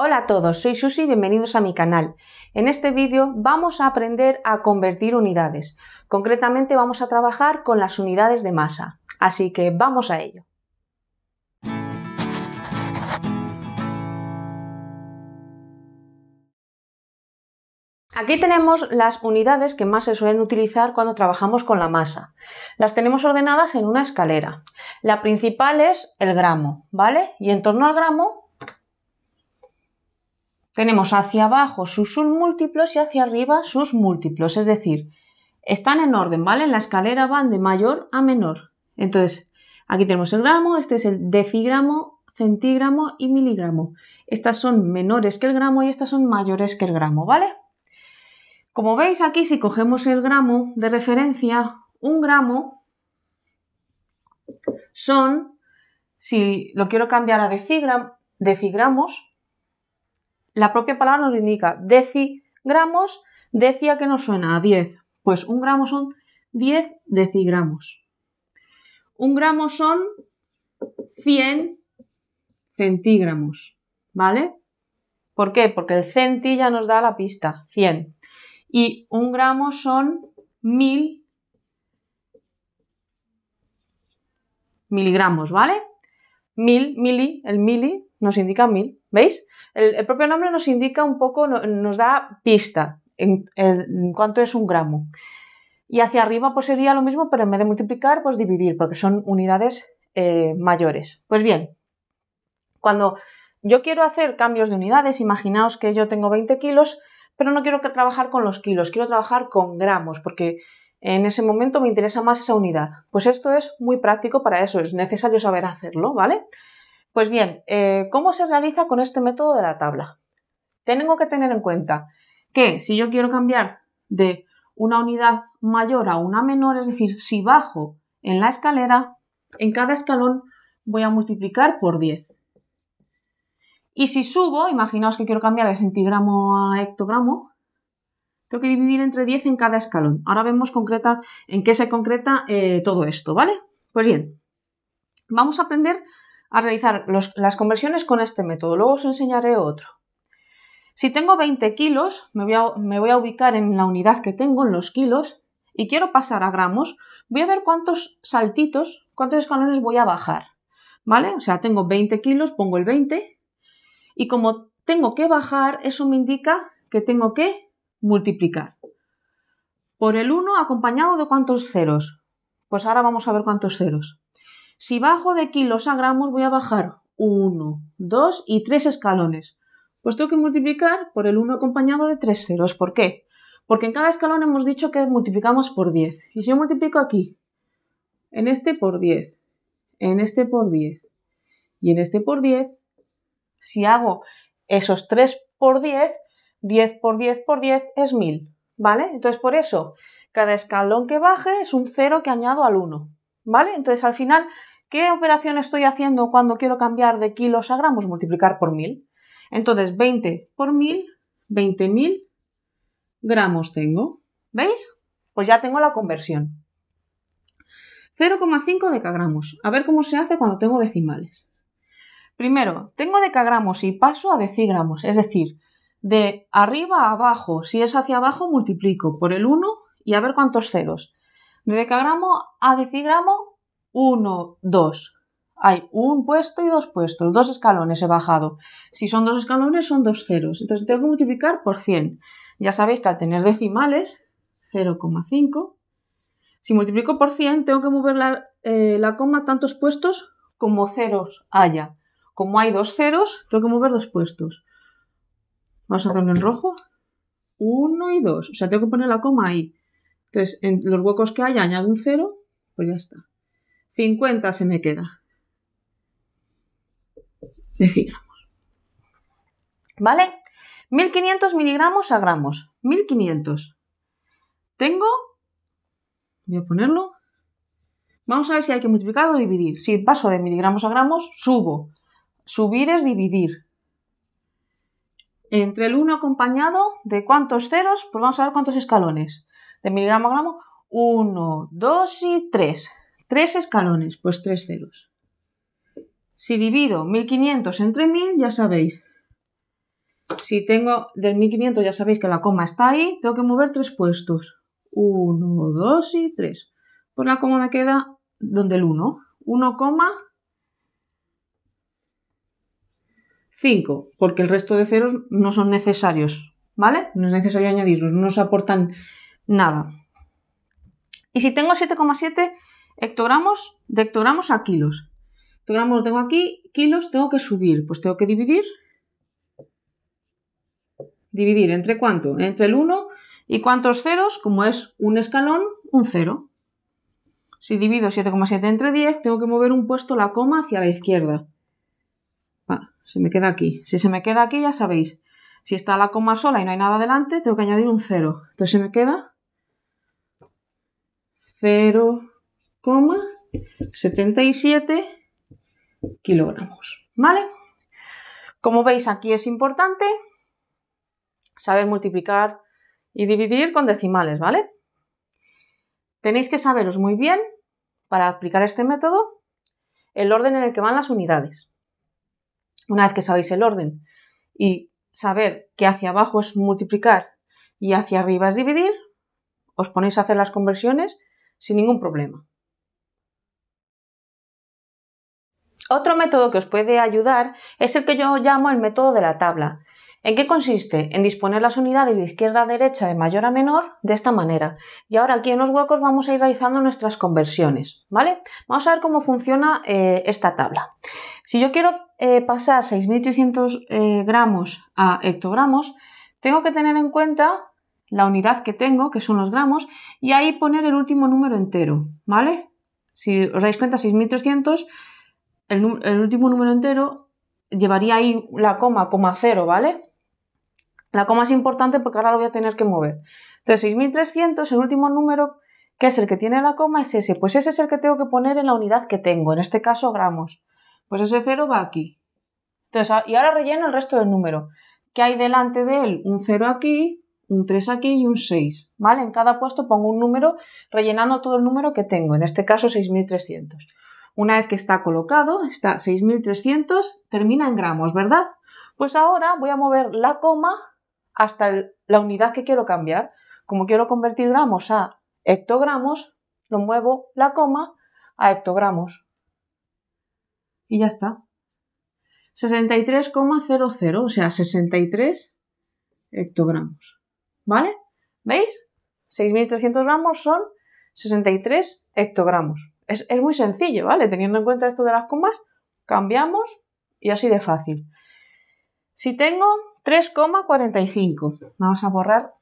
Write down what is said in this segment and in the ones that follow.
Hola a todos, soy Susi y bienvenidos a mi canal. En este vídeo vamos a aprender a convertir unidades. Concretamente vamos a trabajar con las unidades de masa. Así que vamos a ello. Aquí tenemos las unidades que más se suelen utilizar cuando trabajamos con la masa. Las tenemos ordenadas en una escalera. La principal es el gramo, ¿vale? Y en torno al gramo tenemos hacia abajo sus submúltiplos y hacia arriba sus múltiplos, es decir, están en orden, ¿vale? En la escalera van de mayor a menor. Entonces, aquí tenemos el gramo, este es el decigramo, centígramo y miligramo. Estas son menores que el gramo y estas son mayores que el gramo, ¿vale? Como veis aquí, si cogemos el gramo de referencia, un gramo son, si lo quiero cambiar a decigramos, la propia palabra nos indica decigramos, decía que nos suena a 10. Pues un gramo son 10 decigramos. Un gramo son 100 centígramos, ¿vale? ¿Por qué? Porque el centi ya nos da la pista, 100. Y un gramo son 1000 miligramos, ¿vale? 1000, mili, el mili nos indica mil. ¿Veis? El, propio nombre nos indica un poco, nos da pista en, cuanto cuánto es un gramo. Y hacia arriba pues sería lo mismo, pero en vez de multiplicar, pues dividir, porque son unidades eh, mayores. Pues bien, cuando yo quiero hacer cambios de unidades, imaginaos que yo tengo 20 kilos, pero no quiero que trabajar con los kilos, quiero trabajar con gramos, porque en ese momento me interesa más esa unidad. Pues esto es muy práctico para eso, es necesario saber hacerlo, ¿vale? Pues bien, eh, ¿cómo se realiza con este método de la tabla? Tengo que tener en cuenta que si yo quiero cambiar de una unidad mayor a una menor, es decir, si bajo en la escalera, en cada escalón voy a multiplicar por 10. Y si subo, imaginaos que quiero cambiar de centigramo a hectogramo, tengo que dividir entre 10 en cada escalón. Ahora vemos concreta, en qué se concreta eh, todo esto, ¿vale? Pues bien, vamos a aprender a realizar las conversiones con este método. Luego os enseñaré otro. Si tengo 20 kilos, me voy, a, me voy a ubicar en la unidad que tengo, en los kilos, y quiero pasar a gramos, voy a ver cuántos saltitos, cuántos escalones voy a bajar. ¿Vale? O sea, tengo 20 kilos, pongo el 20, y como tengo que bajar, eso me indica que tengo que multiplicar. Por el 1 acompañado de cuántos ceros. Pues ahora vamos a ver cuántos ceros. Si bajo de kilos a gramos, voy a bajar 1, 2 y 3 escalones. Pues tengo que multiplicar por el 1 acompañado de 3 ceros. ¿Por qué? Porque en cada escalón hemos dicho que multiplicamos por 10. Y si yo multiplico aquí, en este por 10, en este por 10 y en este por 10, si hago esos 3 por 10, 10 por 10 por 10 es 1000. ¿Vale? Entonces por eso, cada escalón que baje es un 0 que añado al 1. ¿vale? Entonces al final, ¿qué operación estoy haciendo cuando quiero cambiar de kilos a gramos? Multiplicar por mil. Entonces 20 por 1000, 20.000 gramos tengo. ¿Veis? Pues ya tengo la conversión. 0,5 decagramos. A ver cómo se hace cuando tengo decimales. Primero, tengo decagramos y paso a decigramos, es decir, de arriba a abajo, si es hacia abajo multiplico por el 1 y a ver cuántos ceros. De decagramo a decigramo, 1, 2. Hay un puesto y dos puestos, dos escalones he bajado. Si son dos escalones, son dos ceros. Entonces tengo que multiplicar por 100. Ya sabéis que al tener decimales, 0,5. Si multiplico por 100, tengo que mover eh, la, coma tantos puestos como ceros haya. Como hay dos ceros, tengo que mover dos puestos. Vamos a hacerlo en rojo. 1 y 2. O sea, tengo que poner la coma ahí. Entonces, en los huecos que hay añado un 0, pues ya está. 50 se me queda. Decigramos. ¿Vale? 1500 miligramos a gramos. 1500. Tengo. Voy a ponerlo. Vamos a ver si hay que multiplicar o dividir. Si paso de miligramos a gramos, subo. Subir es dividir. Entre el 1 acompañado de cuántos ceros, pues vamos a ver cuántos escalones de miligramo a gramo, 1, 2 y 3. Tres escalones, pues 3 ceros. Si divido 1500 entre 1000, ya sabéis. Si tengo del 1500, ya sabéis que la coma está ahí, tengo que mover 3 puestos. 1, 2 y 3. Pues la coma me queda donde el 1. 5. porque el resto de ceros no son necesarios, ¿vale? No es necesario añadirlos, no nos aportan nada. Y si tengo 7,7 hectogramos de hectogramos a kilos. Hectogramos lo tengo aquí, kilos tengo que subir, pues tengo que dividir. Dividir entre cuánto? Entre el 1 y cuántos ceros, como es un escalón, un cero. Si divido 7,7 entre 10, tengo que mover un puesto la coma hacia la izquierda. se me queda aquí. Si se me queda aquí, ya sabéis. Si está la coma sola y no hay nada delante, tengo que añadir un cero. Entonces se me queda 0,77 kilogramos. ¿Vale? Como veis, aquí es importante saber multiplicar y dividir con decimales, ¿vale? Tenéis que saberos muy bien, para aplicar este método, el orden en el que van las unidades. Una vez que sabéis el orden y saber que hacia abajo es multiplicar y hacia arriba es dividir, os ponéis a hacer las conversiones sin ningún problema. Otro método que os puede ayudar es el que yo llamo el método de la tabla. ¿En qué consiste? En disponer las unidades de izquierda a derecha, de mayor a menor, de esta manera. Y ahora aquí en los huecos vamos a ir realizando nuestras conversiones, ¿vale? Vamos a ver cómo funciona eh, esta tabla. Si yo quiero eh, pasar 6.300 eh, gramos a hectogramos, tengo que tener en cuenta la unidad que tengo, que son los gramos, y ahí poner el último número entero, ¿vale? Si os dais cuenta, 6300, el, último número entero llevaría ahí la coma, coma cero, ¿vale? La coma es importante porque ahora lo voy a tener que mover. Entonces, 6300, el último número que es el que tiene la coma, es ese. Pues ese es el que tengo que poner en la unidad que tengo, en este caso gramos. Pues ese cero va aquí. Entonces, y ahora relleno el resto del número. ¿Qué hay delante de él un cero aquí, un 3 aquí y un 6, ¿vale? En cada puesto pongo un número rellenando todo el número que tengo, en este caso 6300. Una vez que está colocado, está 6300, termina en gramos, ¿verdad? Pues ahora voy a mover la coma hasta la unidad que quiero cambiar. Como quiero convertir gramos a hectogramos, lo muevo la coma a hectogramos. Y ya está. 63,00, o sea, 63 hectogramos. ¿Vale? ¿Veis? 6.300 gramos son 63 hectogramos. Es, muy sencillo, ¿vale? Teniendo en cuenta esto de las comas, cambiamos y así de fácil. Si tengo 3,45, vamos a borrar.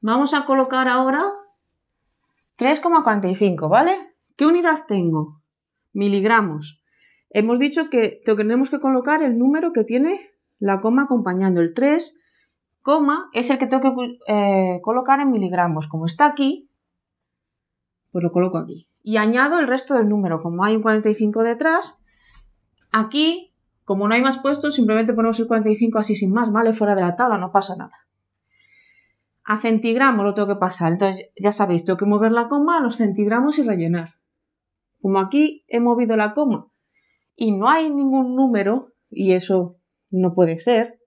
Vamos a colocar ahora 3,45, ¿vale? ¿Qué unidad tengo? Miligramos. Hemos dicho que tenemos que colocar el número que tiene la coma acompañando el 3, coma es el que tengo que eh, colocar en miligramos. Como está aquí, pues lo coloco aquí. Y añado el resto del número. Como hay un 45 detrás, aquí, como no hay más puestos, simplemente ponemos el 45 así sin más, ¿vale? Fuera de la tabla, no pasa nada. A centigramos lo tengo que pasar. Entonces, ya sabéis, tengo que mover la coma a los centigramos y rellenar. Como aquí he movido la coma y no hay ningún número, y eso no puede ser.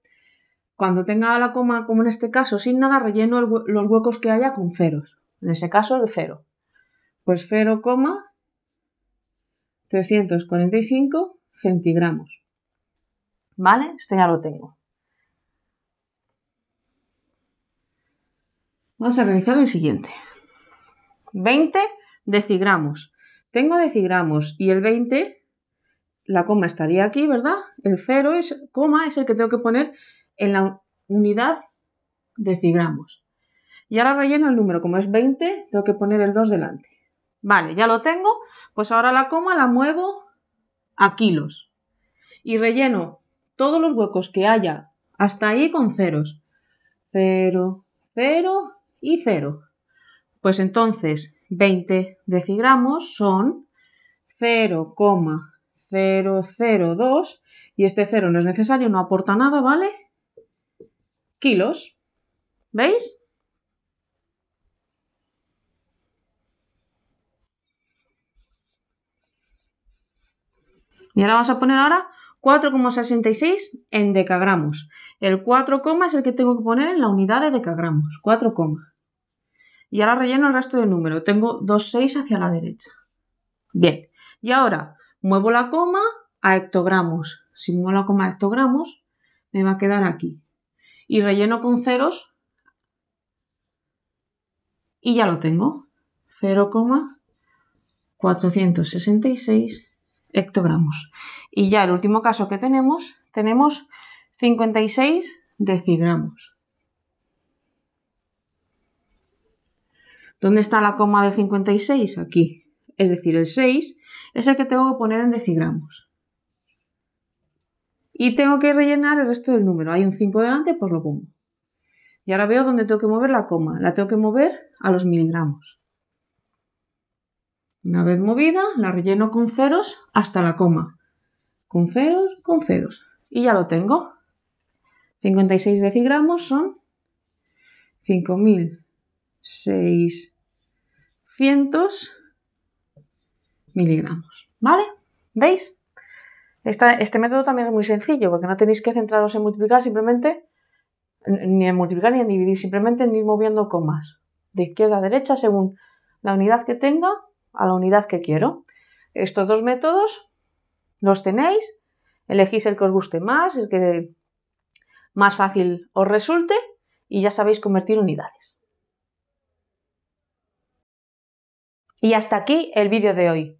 Cuando tenga la coma, como en este caso, sin nada, relleno los huecos que haya con ceros. En ese caso, el cero. Pues 345 centigramos. ¿Vale? Este ya lo tengo. Vamos a realizar el siguiente. 20 decigramos. Tengo decigramos y el 20 la coma estaría aquí, ¿verdad? El 0 es coma, es el que tengo que poner en la unidad de decigramos. Y ahora relleno el número, como es 20, tengo que poner el 2 delante. Vale, ya lo tengo, pues ahora la coma la muevo a kilos. Y relleno todos los huecos que haya hasta ahí con ceros. 0, 0 y 0. Pues entonces 20 decigramos son 0, 0,02 y este 0 no es necesario, no aporta nada, ¿vale? Kilos. ¿Veis? Y ahora vamos a poner ahora 4,66 en decagramos. El 4, es el que tengo que poner en la unidad de decagramos. 4, y ahora relleno el resto del número. Tengo 2,6 hacia la derecha. Bien. Y ahora, muevo la coma a hectogramos. Si muevo la coma a hectogramos, me va a quedar aquí. Y relleno con ceros y ya lo tengo. 0,466 hectogramos. Y ya el último caso que tenemos, tenemos 56 decigramos. ¿Dónde está la coma de 56? Aquí. Es decir, el 6 es el que tengo que poner en decigramos. Y tengo que rellenar el resto del número. Hay un 5 delante, pues lo pongo. Y ahora veo dónde tengo que mover la coma. La tengo que mover a los miligramos. Una vez movida, la relleno con ceros hasta la coma. Con ceros, con ceros. Y ya lo tengo. 56 decigramos son 5600 miligramos. ¿Vale? ¿Veis? este método también es muy sencillo porque no tenéis que centraros en multiplicar simplemente, ni en multiplicar ni en dividir, simplemente en ir moviendo comas de izquierda a derecha según la unidad que tenga a la unidad que quiero. Estos dos métodos los tenéis, elegís el que os guste más, el que más fácil os resulte y ya sabéis convertir unidades. Y hasta aquí el vídeo de hoy.